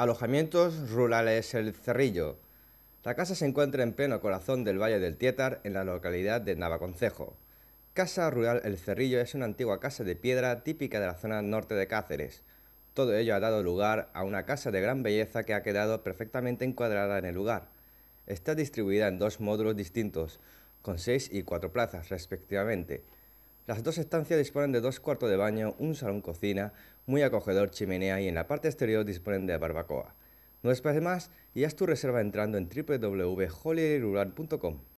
Alojamientos rurales El Cerrillo. La casa se encuentra en pleno corazón del Valle del Tietar, en la localidad de Navaconcejo. Casa Rural El Cerrillo es una antigua casa de piedra típica de la zona norte de Cáceres. Todo ello ha dado lugar a una casa de gran belleza que ha quedado perfectamente encuadrada en el lugar. Está distribuida en dos módulos distintos, con seis y cuatro plazas respectivamente, las dos estancias disponen de dos cuartos de baño, un salón cocina, muy acogedor chimenea y en la parte exterior disponen de barbacoa. No esperes más y haz tu reserva entrando en www.holidayrurban.com.